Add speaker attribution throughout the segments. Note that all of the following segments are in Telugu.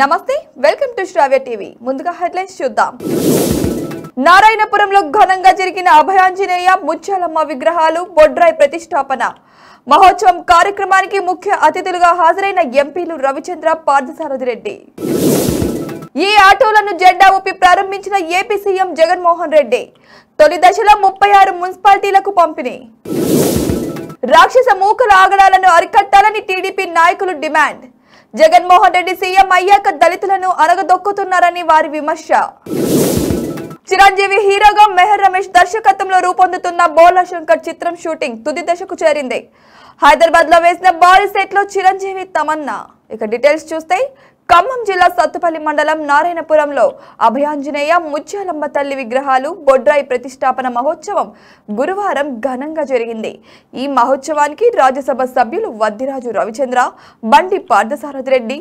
Speaker 1: నమస్తే వెల్కమ్ టు శ్రావ్య టీవీ ముందుగా హెడ్లైన్స్ చూద్దాం నారాయణపురంలో ఘనంగా జరిగిన అభయాంజనేయ ముత్యాలమ్మ విగ్రహాలు బొడ్రాయ్ ప్రతిష్టాపన మహోత్సవం కార్యక్రమానికి ముఖ్య అతిథులుగా హాజరైన ఎంపీలు రవిచంద్ర పార్థసారథి రెడ్డి ఈ ఆటోలను జెండా ఊపి ప్రారంభించిన ఏపీ సీఎం జగన్మోహన్ రెడ్డి తొలి దశలో ముప్పై ఆరు మున్సిపాలిటీలకు పంపిణీ రాక్షస మూకల ఆగడాలను అరికట్టాలని టీడీపీ నాయకులు డిమాండ్ జగన్మోహన్ రెడ్డి సీఎం అయ్యాక దళితులను అరగదొక్కుతున్నారని వారి విమర్శ చిరంజీవి హీరోగా మెహర్ రమేష్ దర్శకత్వంలో రూపొందుతున్న బోల శంకర్ చిత్రం షూటింగ్ తుది దశకు చేరింది హైదరాబాద్ లో వేసిన భారీ సెట్ లో చిరంజీవి తమన్నా ఇక డీటెయిల్స్ చూస్తే ఖమ్మం జిల్లా సత్తుపల్లి మండలం నారాయణపురంలో అభయాంజనేయ ముత్యాలమ్మ తల్లి విగ్రహాలు బొడ్రాయి ప్రతిష్టాపన మహోత్సవం గురువారం ఘనంగా జరిగింది ఈ మహోత్సవానికి రాజ్యసభ సభ్యులు వద్దిరాజు రవిచంద్ర బండి పార్థసారథి రెడ్డి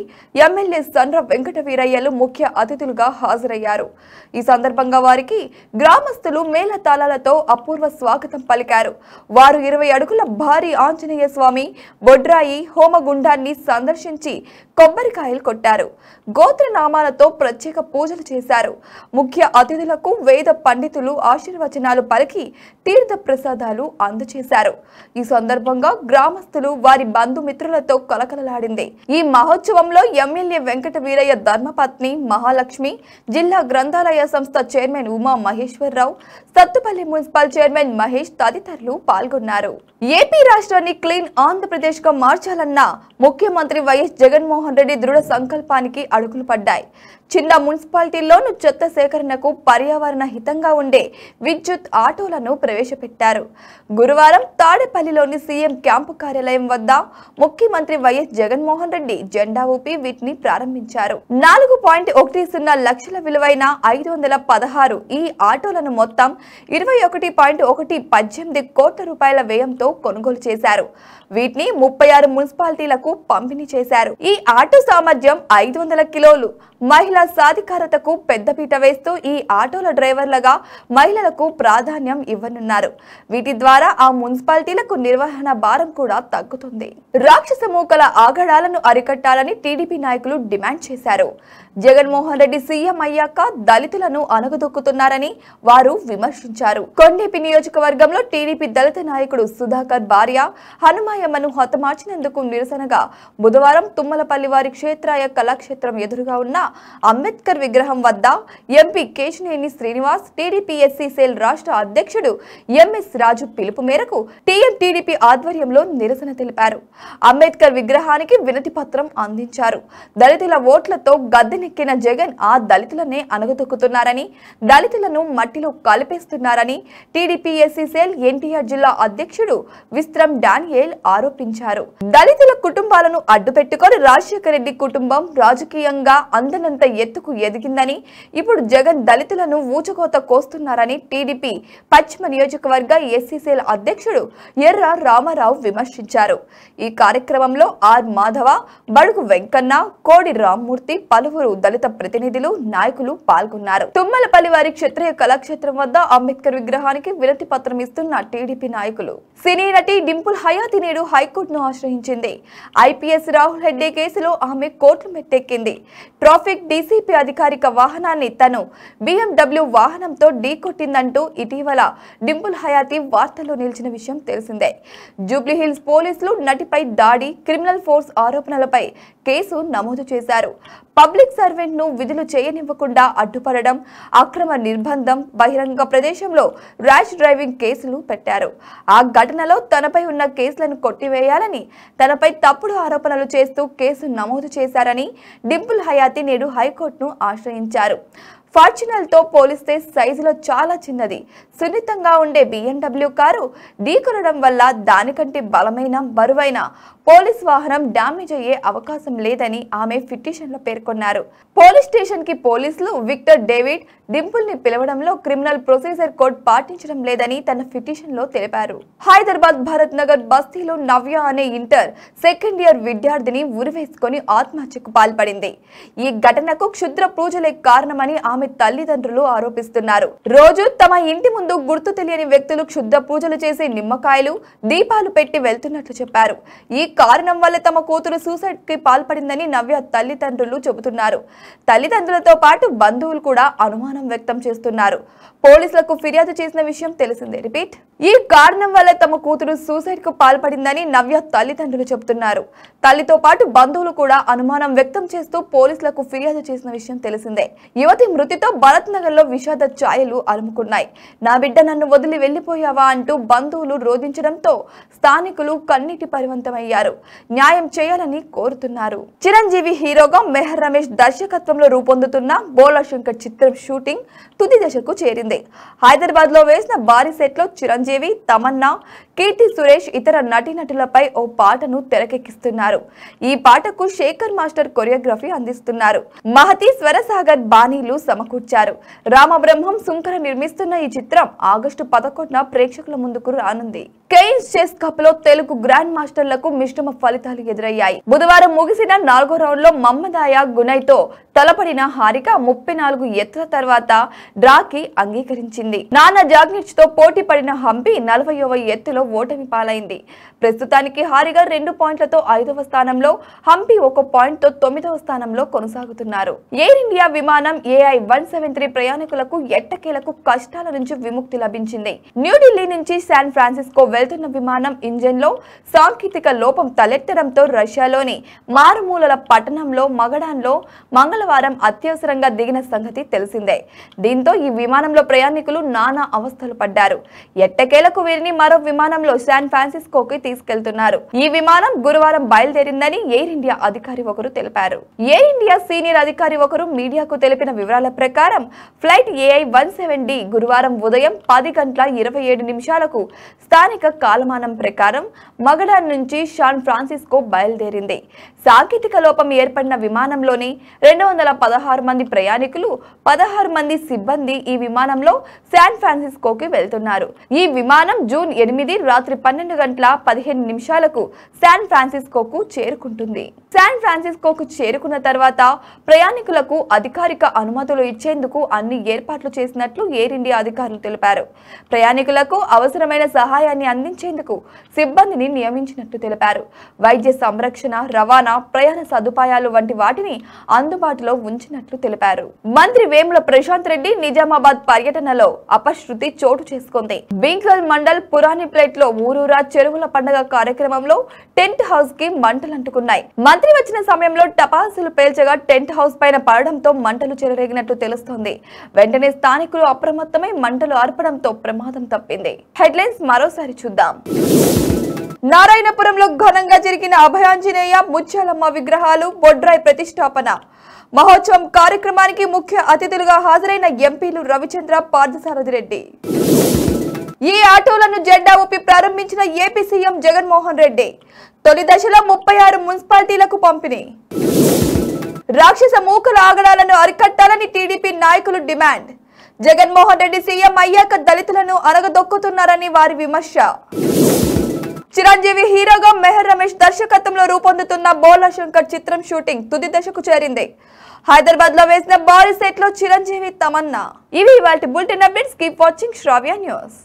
Speaker 1: ఎమ్మెల్యే సండ్ర వెంకట వీరయ్యలు ముఖ్య అతిథులుగా హాజరయ్యారు ఈ సందర్భంగా వారికి గ్రామస్తులు మేళతాళాలతో అపూర్వ స్వాగతం పలికారు వారు ఇరవై అడుగుల భారీ ఆంజనేయ స్వామి బొడ్రాయి హోమగుండాన్ని సందర్శించి కొబ్బరికాయలు కొట్టారు గోత్ర గోత్రనామాలతో ప్రత్యేక పూజలు చేశారు ముఖ్య అతిథులకు వేద పండితులు ఆశీర్వచనాలు పలికి తీర్థ ప్రసాదాలు అందజేశారు ఈ సందర్భంగా గ్రామస్తులు వారి బంధుమిత్రులతో కలకలలాడింది ఈ మహోత్సవంలో ఎమ్మెల్యే వెంకట వీరయ్య ధర్మపత్ని మహాలక్ష్మి జిల్లా గ్రంథాలయ సంస్థ chairman Uma Maheswararao Sathupalli municipal chairman Mahesh తదితరులు పాల్గొన్నారు ఏపీ రాష్ట్రాన్ని క్లీన్ ఆంధ్రప్రదేశ్ గా మార్చాలన్న ముఖ్యమంత్రి వైఎస్ జగన్మోహన్ రెడ్డి దృఢ సంకల్పం సంకల్పానికి అడుగులు పడ్డాయి చిన్న మున్సిపాలిటీల్లోనూ చెత్త సేకరణకు పర్యావరణ హితంగా ఉండే విద్యుత్ ఆటోలను ప్రవేశపెట్టారు గురువారం తాడేపల్లిలోని సీఎం క్యాంపు కార్యాలయం వద్ద ముఖ్యమంత్రి వైఎస్ జగన్మోహన్ రెడ్డి జెండా ఊపి వీటిని ప్రారంభించారు నాలుగు పాయింట్ ఒకటి సున్నా లక్షల విలువైన ఐదు వందల పదహారు ఈ ఆటోలను మొత్తం ఇరవై ఒకటి పాయింట్ ఒకటి పద్దెనిమిది కోట్ల రూపాయల వ్యయంతో కొనుగోలు చేశారు వీటిని ముప్పై ఆరు మున్సిపాలిటీలకు పంపిణీ చేశారు ఈ ఆటో సామర్థ్యం ఐదు వందల కిలోలు మహిళ మహిళల సాధికారతకు పెద్దపీట వేస్తూ ఈ ఆటోల డ్రైవర్లుగా మహిళలకు ప్రాధాన్యం ఇవ్వనున్నారు వీటి ద్వారా ఆ మున్సిపాలిటీలకు నిర్వహణ భారం కూడా తగ్గుతుంది రాక్షస మూకల ఆగడాలను అరికట్టాలని టీడీపీ నాయకులు డిమాండ్ చేశారు జగన్మోహన్ రెడ్డి సీఎం అయ్యాక దళితులను అనగదొక్కుతున్నారని వారు విమర్శించారు కొండేపి నియోజకవర్గంలో టీడీపీ దళిత నాయకుడు సుధాకర్ భార్య హనుమాయమ్మను హతమార్చినందుకు నిరసనగా బుధవారం తుమ్మలపల్లి వారి క్షేత్రాయ కళాక్షేత్రం ఎదురుగా ఉన్న అంబేద్కర్ విగ్రహం వద్ద MP Kesineni Srinivas TDP SC cell రాష్ట్ర అధ్యక్షుడు ఎంఎస్ రాజు పిలుపు మేరకు టీఎంటీడీపీ ఆధ్వర్యంలో నిరసన తెలిపారు అంబేద్కర్ విగ్రహానికి వినతి పత్రం అందించారు దళితుల ఓట్లతో గద్దెనెక్కిన జగన్ ఆ దళితులనే అనగదొక్కుతున్నారని దళితులను మట్టిలో కలిపేస్తున్నారని టీడీపీఎస్సీ సెల్ ఎన్టీఆర్ జిల్లా అధ్యక్షుడు విస్త్రం డానియేల్ ఆరోపించారు దళితుల కుటుంబాలను అడ్డుపెట్టుకొని రాజశేఖర రెడ్డి కుటుంబం రాజకీయంగా అందనంత ఎత్తుకు ఎదిగిందని ఇప్పుడు జగన్ దళితులను ఊచకోత కోస్తున్నారని టీడీపీ పశ్చిమ నియోజకవర్గ ఎస్సీసీల అధ్యక్షుడు ఎర్ర రామారావు విమర్శించారు ఈ కార్యక్రమంలో ఆర్ మాధవ బడుగు వెంకన్న కోడి రామ్మూర్తి పలువురు దళిత ప్రతినిధులు నాయకులు పాల్గొన్నారు తుమ్మలపల్లి వారి క్షత్రియ కళాక్షేత్రం వద్ద అంబేద్కర్ విగ్రహానికి వినతి పత్రం ఇస్తున్న టీడీపీ నాయకులు సినీ నటి డింపుల్ హయాతి నేడు హైకోర్టును ఆశ్రయించింది ఐపీఎస్ రాహుల్ హెడ్డే కేసులో ఆమె కోర్టు మెట్టెక్కింది ట్రాఫిక్ డి వైసీపీ అధికారిక వాహనాన్ని తను బీఎండబ్ల్యూ వాహనంతో ఢీకొట్టిందంటూ ఇటీవల డింపుల్ హయాతి వార్తల్లో నిలిచిన విషయం తెలిసిందే జూబ్లీహిల్స్ పోలీసులు నటిపై దాడి క్రిమినల్ ఫోర్స్ ఆరోపణలపై కేసు నమోదు చేశారు పబ్లిక్ సర్వెంట్ను విధులు చేయనివ్వకుండా అడ్డుపడడం అక్రమ నిర్బంధం బహిరంగ ప్రదేశంలో ర్యాష్ డ్రైవింగ్ కేసులు పెట్టారు ఆ ఘటనలో తనపై ఉన్న కేసులను కొట్టివేయాలని తనపై తప్పుడు ఆరోపణలు చేస్తూ కేసు నమోదు చేశారని డింపుల్ హయాతి నేడు హైకోర్టును ఆశ్రయించారు ఫార్చునర్తో పోలిస్తే సైజులో చాలా చిన్నది సున్నితంగా ఉండే బిఎండబ్ల్యూ కారు ఢీకొనడం వల్ల దానికంటే బలమైన బరువైన పోలీస్ వాహనం డ్యామేజ్ అయ్యే అవకాశం లేదని ఆమె లో పేర్కొన్నారు పోలీస్ స్టేషన్ కి పోలీసులు విక్టర్ డేవిడ్ డింపుల్ ని పిలవడంలో క్రిమినల్ ప్రొసీజర్ కోడ్ పాటించడం లేదని తన లో తెలిపారు హైదరాబాద్ భరత్ నగర్ బస్తీలో నవ్య అనే ఇంటర్ సెకండ్ ఇయర్ విద్యార్థిని ఉరివేసుకొని ఆత్మహత్యకు పాల్పడింది ఈ ఘటనకు క్షుద్ర పూజలే కారణమని ఆమె తల్లిదండ్రులు ఆరోపిస్తున్నారు రోజు తమ ఇంటి ముందు గుర్తు తెలియని వ్యక్తులు క్షుద్ర పూజలు చేసే నిమ్మకాయలు దీపాలు పెట్టి వెళ్తున్నట్లు చెప్పారు ఈ కారణం వల్ల తమ కూతురు సూసైడ్ కి పాల్పడిందని నవ్య తల్లిదండ్రులు చెబుతున్నారు తల్లిదండ్రులతో పాటు బంధువులు కూడా అనుమానం వ్యక్తం చేస్తున్నారు పోలీసులకు ఫిర్యాదు చేసిన విషయం తెలిసిందే రిపీట్ ఈ కారణం వల్ల తమ కూతురు సూసైడ్ కు పాల్పడిందని నవ్య తల్లిదండ్రులు చెబుతున్నారు తల్లితో పాటు బంధువులు కూడా అనుమానం వ్యక్తం చేస్తూ పోలీసులకు ఫిర్యాదు చేసిన విషయం తెలిసిందే యువతి మృతితో భరత్ నగర్ లో విషాద ఛాయలు అలుముకున్నాయి నా బిడ్డ నన్ను వదిలి వెళ్లిపోయావా అంటూ బంధువులు రోధించడంతో స్థానికులు కన్నీటి పరివంతమయ్యారు చేశారు న్యాయం చేయాలని కోరుతున్నారు చిరంజీవి హీరోగా మెహర్ రమేష్ దర్శకత్వంలో రూపొందుతున్న బోల శంకర్ చిత్రం షూటింగ్ తుది దశకు చేరింది హైదరాబాద్ లో వేసిన భారీ సెట్ లో చిరంజీవి తమన్నా కీర్తి సురేష్ ఇతర నటి నటులపై ఓ పాటను తెరకెక్కిస్తున్నారు ఈ పాటకు శేఖర్ మాస్టర్ కొరియోగ్రఫీ అందిస్తున్నారు మహతి స్వరసాగర్ బాణీలు సమకూర్చారు రామబ్రహ్మం సుంకర నిర్మిస్తున్న ఈ చిత్రం ఆగస్టు పదకొండున ప్రేక్షకుల ముందుకు రానుంది కెయిన్స్ చెస్ కప్ లో తెలుగు గ్రాండ్ మాస్టర్లకు మిశ్రమ ఫలితాలు ఎదురయ్యాయి బుధవారం ముగిసిన నాలుగో రౌండ్ లో మమ్మదాయ గునైతో తలపడిన హారిక ముప్పై నాలుగు ఎత్తుల తర్వాత డ్రాకి అంగీకరించింది నానా జాగ్నిచ్ తో పోటీ పడిన హంపి నలభైవ ఎత్తులో ఓటమి పాలైంది ప్రస్తుతానికి హారిగా రెండు పాయింట్లతో ఐదవ స్థానంలో హంపి ఒక తో తొమ్మిదవ స్థానంలో కొనసాగుతున్నారు ఎయిర్ ఇండియా విమానం ఏఐ వన్ ప్రయాణికులకు ఎట్టకేలకు కష్టాల నుంచి విముక్తి లభించింది న్యూఢిల్లీ నుంచి శాన్ ఫ్రాన్సిస్కో వెళ్తున్న విమానం లో సాంకేతిక లోపం తలెత్తడంతో రష్యాలోని మారుమూలల పట్టణంలో మగడాన్లో మంగళవారం అత్యవసరంగా దిగిన సంగతి తెలిసిందే దీంతో ఈ విమానంలో ప్రయాణికులు నానా అవస్థలు పడ్డారు ఎట్టకేలకు వీరిని మరో విమానం విమానంలో శాన్ ఫ్రాన్సిస్కోకి తీసుకెళ్తున్నారు ఈ విమానం గురువారం బయలుదేరిందని ఎయిర్ ఇండియా అధికారి ఒకరు తెలిపారు ఎయిర్ ఇండియా సీనియర్ అధికారి ఒకరు మీడియాకు తెలిపిన వివరాల ప్రకారం ఫ్లైట్ ఏఐ వన్ సెవెన్ గురువారం ఉదయం పది గంటల ఇరవై నిమిషాలకు స్థానిక కాలమానం ప్రకారం మగడా నుంచి శాన్ ఫ్రాన్సిస్కో బయలుదేరింది సాంకేతిక లోపం ఏర్పడిన విమానంలోని రెండు వందల పదహారు మంది ప్రయాణికులు పదహారు మంది సిబ్బంది ఈ విమానంలో శాన్ ఫ్రాన్సిస్కోకి వెళ్తున్నారు ఈ విమానం జూన్ ఎనిమిది రాత్రి పన్నెండు గంటల పదిహేను నిమిషాలకు శాన్ ఫ్రాన్సిస్కోకు చేరుకుంటుంది శాన్ ఫ్రాన్సిస్కోకు చేరుకున్న తర్వాత ప్రయాణికులకు అధికారిక అనుమతులు ఇచ్చేందుకు అన్ని ఏర్పాట్లు చేసినట్లు ఎయిర్ ఇండియా అధికారులు తెలిపారు ప్రయాణికులకు అవసరమైన సహాయాన్ని అందించేందుకు సిబ్బందిని నియమించినట్లు తెలిపారు వైద్య సంరక్షణ రవాణా ప్రయాణ సదుపాయాలు వంటి వాటిని అందుబాటులో ఉంచినట్లు తెలిపారు మంత్రి వేముల ప్రశాంత్ రెడ్డి నిజామాబాద్ పర్యటనలో అపశృతి చోటు చేసుకుంది బింకల్ మండల్ పురాణి ప్లేట్ లో ఊరూరా చెరువుల పండగ కార్యక్రమంలో టెంట్ హౌస్ కి మంటలు అంటుకున్నాయి మంత్రి వచ్చిన సమయంలో టపాసులు పేల్చగా టెంట్ హౌస్ పైన పడడంతో మంటలు చెలరేగినట్లు తెలుస్తోంది వెంటనే స్థానికులు అప్రమత్తమై మంటలు ఆర్పడంతో ప్రమాదం తప్పింది హెడ్లైన్స్ మరోసారి చూద్దాం నారాయణపురంలో ఘనంగా జరిగిన అభయాంజనేయ ముత్యాలమ్మ విగ్రహాలు బొడ్రాయ్ ప్రతిష్టాపన మహోత్సవం కార్యక్రమానికి ముఖ్య అతిథులుగా హాజరైన ఎంపీలు రవిచంద్ర పార్థసారథి రెడ్డి ఈ ఆటోలను జెండా ఊపి ప్రారంభించిన ఏపీ సీఎం జగన్మోహన్ రెడ్డి తొలి దశలో ముప్పై ఆరు మున్సిపాలిటీలకు పంపిణీ రాక్షస మూకల ఆగడాలను అరికట్టాలని టీడీపీ నాయకులు డిమాండ్ జగన్మోహన్ రెడ్డి సీఎం అయ్యాక దళితులను అరగదొక్కుతున్నారని వారి విమర్శ చిరంజీవి హీరోగా మెహర్ రమేష్ దర్శకత్వంలో రూపొందుతున్న బోలా శంకర్ చిత్రం షూటింగ్ తుది దశకు చేరింది హైదరాబాద్ లో వేసిన భారీ సెట్ లో చిరంజీవి తమన్నా ఇవి వాటి bulletin updates keep watching Shravya news